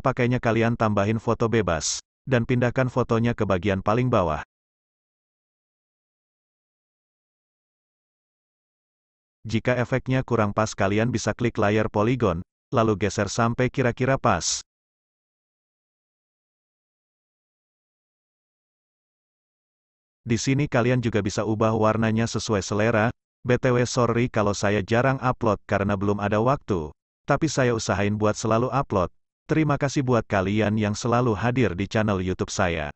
pakainya kalian tambahin foto bebas, dan pindahkan fotonya ke bagian paling bawah. Jika efeknya kurang pas kalian bisa klik layar poligon, lalu geser sampai kira-kira pas. Di sini kalian juga bisa ubah warnanya sesuai selera, btw sorry kalau saya jarang upload karena belum ada waktu, tapi saya usahain buat selalu upload, Terima kasih buat kalian yang selalu hadir di channel YouTube saya.